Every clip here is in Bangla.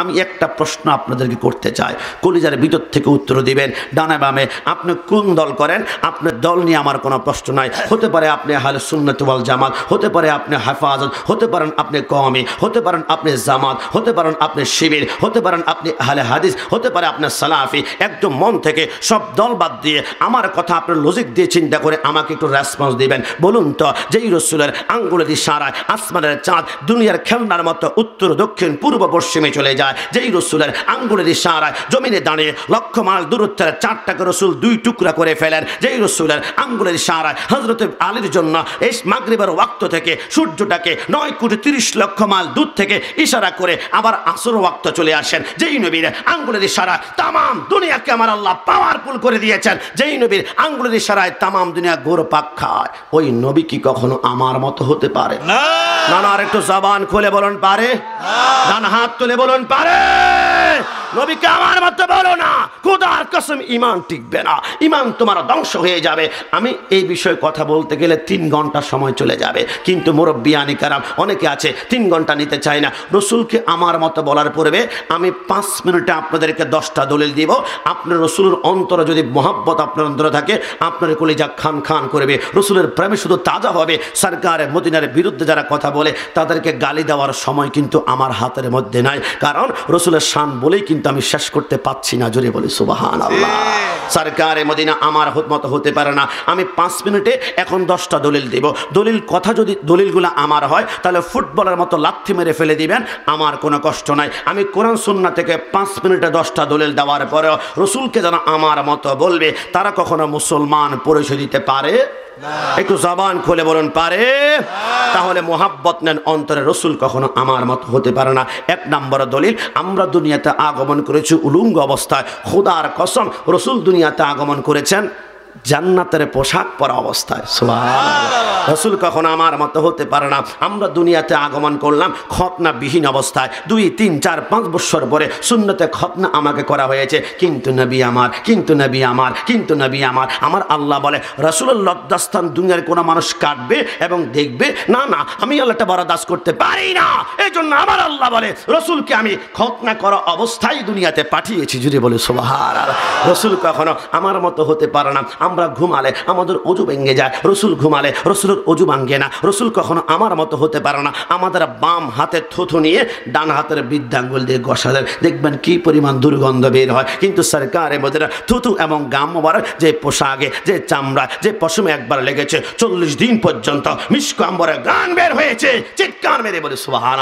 আমি একটা প্রশ্ন আপনাদেরকে করতে চাই কলিজার ভিতর থেকে উত্তর দিবেন ডানা বামে আপনি কোন দল করেন আপনার দল নিয়ে আমার কোনো প্রশ্ন নাই হতে পারে আপনি হাল সুন্নতওয়াল জামাত হতে পারে আপনি হেফাজত হতে পারেন আপনি কমি হতে পারেন আপনি জামাত হতে পারেন আপনি শিবির হতে পারেন আপনি হালে হাদিস হতে পারে আপনার সালাফি একদম মন থেকে সব দল বাদ দিয়ে আমার কথা আপনার লজিক দিয়ে চিন্তা করে আমাকে একটু রেসপন্স দিবেন বলুন তো যেই রসুলের আঙ্গুলের ইশারায় আসমানের চাঁদ দুনিয়ার খেলনার মতো উত্তর দক্ষিণ পূর্ব পশ্চিমে চলে যায় যায় যেই রসুলের আঙ্গুলের ইশারায় জমিনে দাঁড়িয়ে লক্ষ মাইল দূরত্বের চারটাকে রসুল দুই টুকরা করে ফেলেন যেই রসুলের আঙ্গুলের ইশারায় হজরত আলীর জন্য এই মাগরিবের ওয়াক্ত থেকে সূর্যটাকে নয় কোটি তিরিশ লক্ষ মাইল দূর থেকে ইশারা করে আবার আসর ওয়াক্ত চলে আসেন যেই নবীর আঙ্গুলের ইশারা তামাম দুনিয়াকে আমার আল্লাহ পাওয়ারফুল করে দিয়েছেন যেই নবীর আঙ্গুলের ইশারায় তামাম দুনিয়া গোর পাক খায় ওই নবী কি কখনো আমার মতো হতে পারে না না আর একটু জবান খুলে বলুন পারে ডান হাত তুলে বলুন बारे নবীকে আমার মতো বলো না খোদার কসম ইমান টিকবে না ইমান তোমার ধ্বংস হয়ে যাবে আমি এই বিষয়ে কথা বলতে গেলে তিন ঘন্টা সময় চলে যাবে কিন্তু আনি কারাম অনেকে আছে তিন ঘন্টা নিতে চায় না রসুলকে আমার মতো বলার পূর্বে আমি পাঁচ মিনিটে আপনাদেরকে দশটা দলিল দিব আপনার রসুলের অন্তরে যদি মহাব্বত আপনার অন্তরে থাকে আপনার কলিজা খান খান করবে রসুলের প্রেমে শুধু তাজা হবে সরকারের মদিনার বিরুদ্ধে যারা কথা বলে তাদেরকে গালি দেওয়ার সময় কিন্তু আমার হাতের মধ্যে নাই কারণ রসুলের শান বলেই কিন্তু কিন্তু আমি শেষ করতে পাচ্ছি না জোরে বলি সুবাহান আল্লাহ সরকারে মদিনা আমার মতো হতে পারে না আমি পাঁচ মিনিটে এখন দশটা দলিল দেব দলিল কথা যদি দলিলগুলো আমার হয় তাহলে ফুটবলের মতো লাথি মেরে ফেলে দিবেন আমার কোনো কষ্ট নাই আমি কোরআন সুন্না থেকে পাঁচ মিনিটে দশটা দলিল দেওয়ার পরেও রসুলকে যেন আমার মতো বলবে তারা কখনো মুসলমান পরিচয় দিতে পারে একটু জবান খুলে বলুন পারে তাহলে মোহাব্বত নেন অন্তরে রসুল কখনো আমার মতো হতে পারে না এক নম্বর দলিল আমরা দুনিয়াতে আগমন করেছি উলুঙ্গ অবস্থায় খুদার কসম রসুল দুনিয়াতে আগমন করেছেন জান্নাতের পোশাক পরা অবস্থায় সোয়া রসুল কখনো আমার মতো হতে পারে না আমরা দুনিয়াতে আগমন করলাম বিহীন অবস্থায় দুই তিন চার পাঁচ বছর পরে শূন্যতে খতনা আমাকে করা হয়েছে কিন্তু নবী আমার কিন্তু নবী আমার কিন্তু নবী আমার আমার আল্লাহ বলে রসুলের লজ্জাস্থান দুনিয়ার কোনো মানুষ কাটবে এবং দেখবে না না আমি আল্লাহটা বরাদাস করতে পারি না এই জন্য আমার আল্লাহ বলে রসুলকে আমি খতনা করা অবস্থায় দুনিয়াতে পাঠিয়েছি জুড়ে বলে সোহার রসুল কখনো আমার মতো হতে পারে না আমরা ঘুমালে আমাদের অজু ভেঙে যায় রসুল ঘুমালে রসুল রসুলের অজু ভাঙ্গে না রসুল কখনো আমার মতো হতে পারে না আমাদের বাম হাতে থুথু নিয়ে ডান হাতের বৃদ্ধাঙ্গুল দিয়ে গসা দেন দেখবেন কি পরিমাণ দুর্গন্ধ বের হয় কিন্তু সরকারের মধ্যে থুথু এবং গাম্যবার যে পোশাকে যে চামড়া যে পশমে একবার লেগেছে চল্লিশ দিন পর্যন্ত মিসকাম্বরে গান বের হয়েছে চিৎকার মেরে বলে সুহান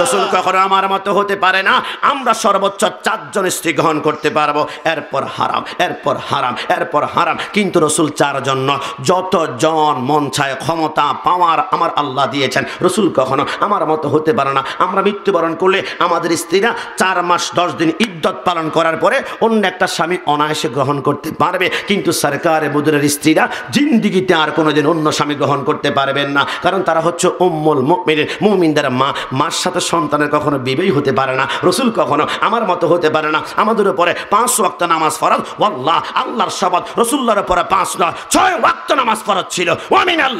রসুল কখনো আমার মতো হতে পারে না আমরা সর্বোচ্চ চারজন স্ত্রী গ্রহণ করতে পারবো এরপর হারাম এরপর হারাম এরপর হারাম কিন্তু রসুল চারজন যত জন মন ছায় ক্ষমতায় ক্ষমতা পাওয়ার আমার আল্লাহ দিয়েছেন রসুল কখনো আমার মতো হতে পারে না আমরা মৃত্যুবরণ করলে আমাদের স্ত্রীরা চার মাস দশ দিন ইদ্যত পালন করার পরে অন্য একটা স্বামী অনায়াসে গ্রহণ করতে পারবে কিন্তু সরকার বুদুরের স্ত্রীরা জিন্দিগিতে আর কোনোদিন অন্য স্বামী গ্রহণ করতে পারবেন না কারণ তারা হচ্ছে উম্মল মুমিনের মুমিনদের মা মার সাথে সন্তানের কখনো বিবেই হতে পারে না রসুল কখনো আমার মতো হতে পারে না আমাদের উপরে পাঁচ ওয়াক্ত নামাজ ফরজ ওয়াল্লাহ আল্লাহর শপথ রসুল্লার উপরে পাঁচ ছয় ওয়াক্ত নামাজ ফরজ ছিল ওয়ামিন আল্লাহ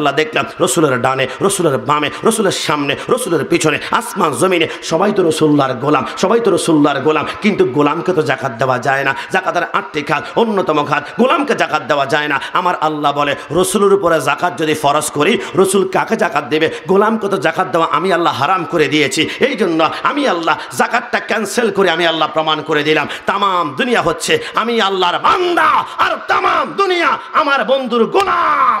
আল্লাহ দেখলাম রসুলের ডানে রসুলের বামে রসুলের সামনে রসুলের পিছনে আসমান জমিনে সবাই তো রসুল্লার গোলাম সবাই তো রসুল্লার গোলাম কিন্তু গোলামকে তো জাকাত দেওয়া যায় না জাকাতের আটটি খাত অন্যতম খাত গোলামকে জাকাত দেওয়া যায় না আমার আল্লাহ বলে রসুলের উপরে জাকাত যদি ফরজ করি রসুল কাকে জাকাত দেবে গোলামকে তো জাকাত দেওয়া আমি আল্লাহ হারাম করে দিয়েছি এই জন্য আমি আল্লাহ জাকাতটা ক্যান্সেল করে আমি আল্লাহ প্রমাণ করে দিলাম তাম দুনিয়া হচ্ছে আমি আল্লাহর বান্দা আর তাম দুনিয়া আমার বন্ধুর গোলাম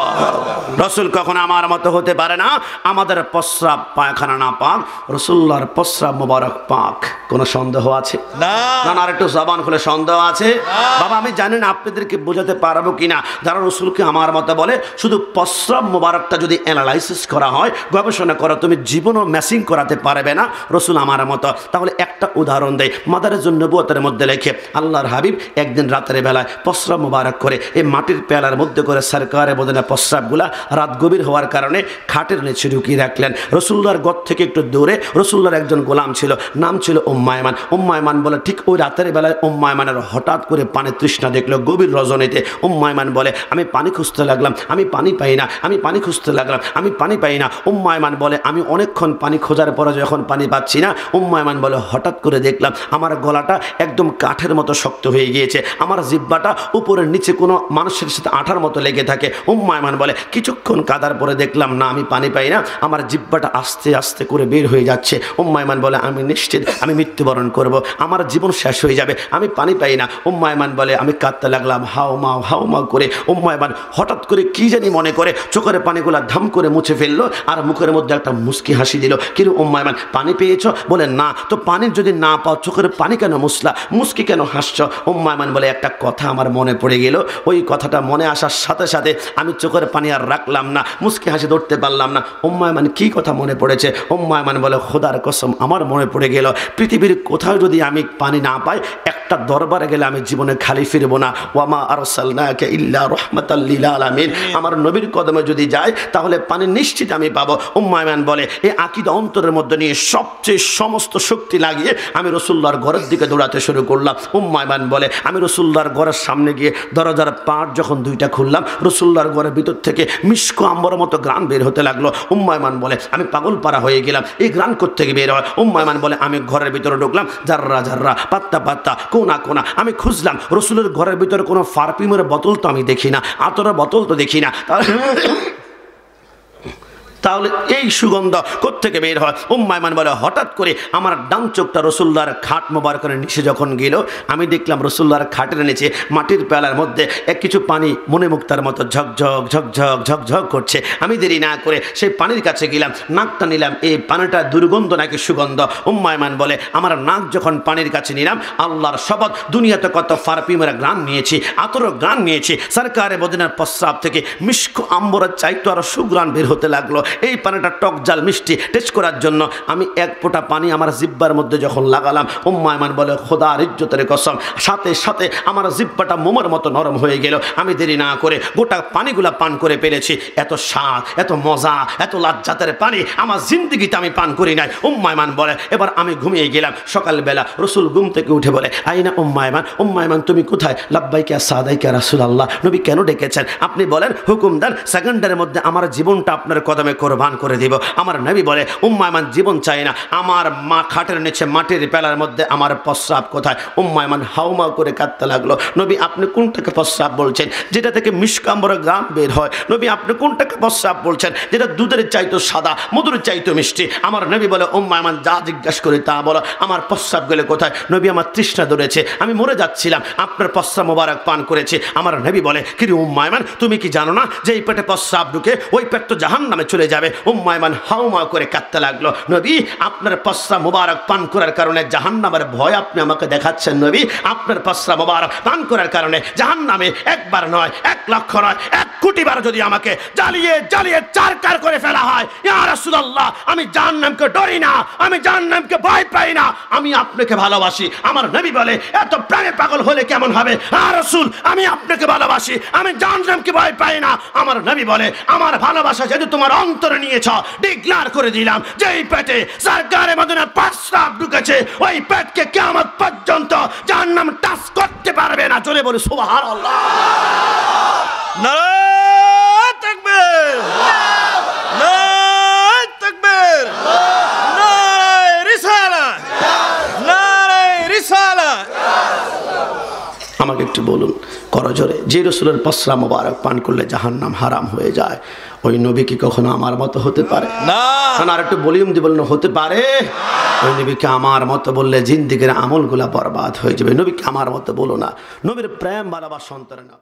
রসুল কখন আমার মতো হতে পারে না আমাদের প্রস্রাব পায়খানা না পাক রসুল্লার প্রস্রাব মোবারক পাক কোনো সন্দেহ আছে না আর একটু জবান খুলে সন্দেহ আছে বাবা আমি জানি না আপনাদেরকে বোঝাতে পারবো কি না যারা রসুলকে আমার মতো বলে শুধু প্রস্রাব মোবারকটা যদি অ্যানালাইসিস করা হয় গবেষণা করা তুমি জীবনও ম্যাসিং করাতে পারবে না রসুল আমার মতো তাহলে একটা উদাহরণ দেয় মাদারের জন্য বুয়াতের মধ্যে লেখে আল্লাহর হাবিব একদিন রাতের বেলায় প্রস্রাব মোবারক করে এই মাটির পেয়ালার মধ্যে করে সরকারে বোধ প্রস্রাব প্রস্রাবগুলা রাত গভীর হওয়ার কারণে খাটের নিচে ঢুকিয়ে রাখলেন রসুল্লার গদ থেকে একটু দূরে রসুল্লার একজন গোলাম ছিল নাম ছিল ওম্মায়মান ওম্মায়মান বলে ঠিক ওই রাতের বেলায় ওম্মায়মানের হঠাৎ করে পানির তৃষ্ণা দেখলো গভীর রজনীতে ওম্মায়মান বলে আমি পানি খুঁজতে লাগলাম আমি পানি পাই না আমি পানি খুঁজতে লাগলাম আমি পানি পাই না ওম্মায়মান বলে আমি অনেকক্ষণ পানি খোঁজার পরে যখন পানি পাচ্ছি না উম্মায়মান বলে হঠাৎ করে দেখলাম আমার গলাটা একদম কাঠের মতো শক্ত হয়ে গিয়েছে আমার জিব্বাটা উপরের নিচে কোনো মানুষের সাথে আঠার মতো লেগে থাকে উম্মায়মান বলে কিছুক্ষণ কাদার পরে দেখলাম না আমি পানি পাই না আমার জিব্বাটা আস্তে আস্তে করে বের হয়ে যাচ্ছে উম্মায়মান বলে আমি নিশ্চিত আমি মৃত্যুবরণ করব আমার জীবন শেষ হয়ে যাবে আমি পানি পাই না উম্মায়মান বলে আমি কাঁদতে লাগলাম হাও মাও হাও মাও করে উম্মায়মান হঠাৎ করে কি জানি মনে করে চোখের পানিগুলো ধাম করে মুছে ফেললো আর মুখের মধ্যে একটা মুস্কি হাসি দিল কিন্তু উম্মায়মান পানি পেয়েছ বলে না তো পানির যদি না পাও চোখের পানি কেন মুসলা মুস্কি কেন হাসছ উম্মায়মান বলে একটা কথা আমার মনে পড়ে গেল ওই কথাটা মনে আসার সাথে সাথে আমি চোখের পানি আর রাখলাম না মুসকি হাসি ধরতে পারলাম না ওম্মায়মান কি কথা মনে পড়েছে ওম্মায়মান বলে খোদার কসম আমার মনে পড়ে গেল পৃথিবীর কোথাও যদি আমি পানি না পাই এক তার দরবারে গেলে আমি জীবনে খালি ফিরবো না ওয়ামা আরসালনাকে ইল্লা রহমতাল্লিল আলমিন আমার নবীর কদমে যদি যায় তাহলে পানি নিশ্চিত আমি পাবো উম্মায়মান বলে এই আকিদা অন্তরের মধ্যে নিয়ে সবচেয়ে সমস্ত শক্তি লাগিয়ে আমি রসুল্লার ঘরের দিকে দৌড়াতে শুরু করলাম উম্মায়মান বলে আমি রসুল্লার ঘরের সামনে গিয়ে দরজার পাট যখন দুইটা খুললাম রসুল্লার ঘরের ভিতর থেকে মিষ্ক আম্বর মতো গ্রাম বের হতে লাগলো উম্মায়মান বলে আমি পাগল পাড়া হয়ে গেলাম এই গ্রাম থেকে বের হয় উম্মায়মান বলে আমি ঘরের ভিতরে ঢুকলাম জাররা জাররা পাত্তা পাত্তা কো না কোনা আমি খুঁজলাম রসুলের ঘরের ভিতরে কোনো ফারপিমের বোতল তো আমি দেখি না আতরের বোতল তো দেখি না তাহলে এই সুগন্ধ কোথেকে বের হয় উম্মায়মান বলে হঠাৎ করে আমার ডান চোখটা রসুল্লার খাট মোবার করে নিচে যখন গেল আমি দেখলাম রসুল্লার খাটের নিচে মাটির পেলার মধ্যে এক কিছু পানি মনে মুক্তার মতো ঝকঝক ঝকঝক ঝকঝক করছে আমি দেরি না করে সেই পানির কাছে গেলাম নাকটা নিলাম এই পানিটা দুর্গন্ধ নাকি সুগন্ধ উম্মায়মান বলে আমার নাক যখন পানির কাছে নিলাম আল্লাহর শপথ দুনিয়াতে কত ফারপিমের গ্রাম নিয়েছি আতর গ্রাম নিয়েছি সরকারে বদিনার প্রস্রাব থেকে মিষ্ক আম্বরের চাইতো আরও সুগ্রাণ বের হতে লাগলো এই পানিটা টক জাল মিষ্টি টেস্ট করার জন্য আমি এক ফোঁটা পানি আমার জিব্বার মধ্যে যখন লাগালাম উম্মায়মান বলে খোদা ইজ্জতের কসম সাথে সাথে আমার জিব্বাটা মোমার মতো নরম হয়ে গেল আমি দেরি না করে গোটা পানিগুলা পান করে পেরেছি এত স্বাদ এত মজা এত লাজ্জাতের পানি আমার জিন্দগিতে আমি পান করি নাই উম্মায়মান বলে এবার আমি ঘুমিয়ে গেলাম সকালবেলা রসুল ঘুম থেকে উঠে বলে আইনা উম্মায়মান উম্মায়মান তুমি কোথায় কে সাদাই কে রাসুল আল্লাহ নবী কেন ডেকেছেন আপনি বলেন হুকুম দেন সেকেন্ডের মধ্যে আমার জীবনটা আপনার কদমে কোরবান করে দিব আমার নবী বলে এমন জীবন চাই না আমার মা খাটের নিচে মাটির পেলার মধ্যে আমার প্রস্রাব কোথায় এমন হাউমাউ করে কাঁদতে লাগলো নবী আপনি কোনটাকে প্রস্রাব বলছেন যেটা থেকে মিষ্কাম্বর গ্রাম বের হয় নবী আপনি কোনটাকে প্রস্রাব বলছেন যেটা দুধের চাইতো সাদা মধুর চাইতো মিষ্টি আমার নবী বলে এমন যা জিজ্ঞাসা করি তা বলো আমার প্রস্রাব গেলে কোথায় নবী আমার তৃষ্ণা ধরেছে আমি মরে যাচ্ছিলাম আপনার প্রস্রাব মোবারক পান করেছে আমার নবী বলে কিরে এমন তুমি কি জানো না যে এই পেটে প্রস্রাব ঢুকে ওই পেট তো জাহান নামে চলে যাবে উম্মায়মান হাউমা করে কাঁদতে লাগলো নবী আপনার পশ্রা মুবারক পান করার কারণে জাহান্নামের ভয় আপনি আমাকে দেখাচ্ছেন নবী আপনার পশ্রা মুবারক পান করার কারণে জাহান্নামে একবার নয় এক লক্ষ নয় এক কোটি বার যদি আমাকে জ্বালিয়ে জ্বালিয়ে চারকার করে ফেলা হয় ইয়া রাসূলুল্লাহ আমি জাহান্নামকে ডরি না আমি জাহান্নামকে ভয় পাই না আমি আপনাকে ভালোবাসি আমার নবী বলে এত প্রাণে পাগল হলে কেমন হবে হ্যাঁ রসুল আমি আপনাকে ভালোবাসি আমি জাহান্নামকে ভয় পাই না আমার নবী বলে আমার ভালোবাসা যেহেতু তোমার অঙ্ক অন্তরে নিয়েছ ডিক্লার করে দিলাম যে এই পেটে সরকারের মদনে প্রস্তাব ঢুকেছে ওই পেটকে কেমন পর্যন্ত যার নাম টাচ করতে পারবে না চলে বলি সুবাহ আল্লাহ আমাকে একটু বলুন করজোরে যে রসুলের পশ্রা মোবারক পান করলে জাহান নাম হারাম হয়ে যায় ওই নবী কি কখনো আমার মতো হতে পারে না আর একটু বলিউম দি বললেন হতে পারে ওই নবীকে আমার মতো বললে জিন্দিগের আমলগুলা বরবাদ হয়ে যাবে নবীকে আমার মতো বলো না নবীর প্রেম বাড়াবার সন্তান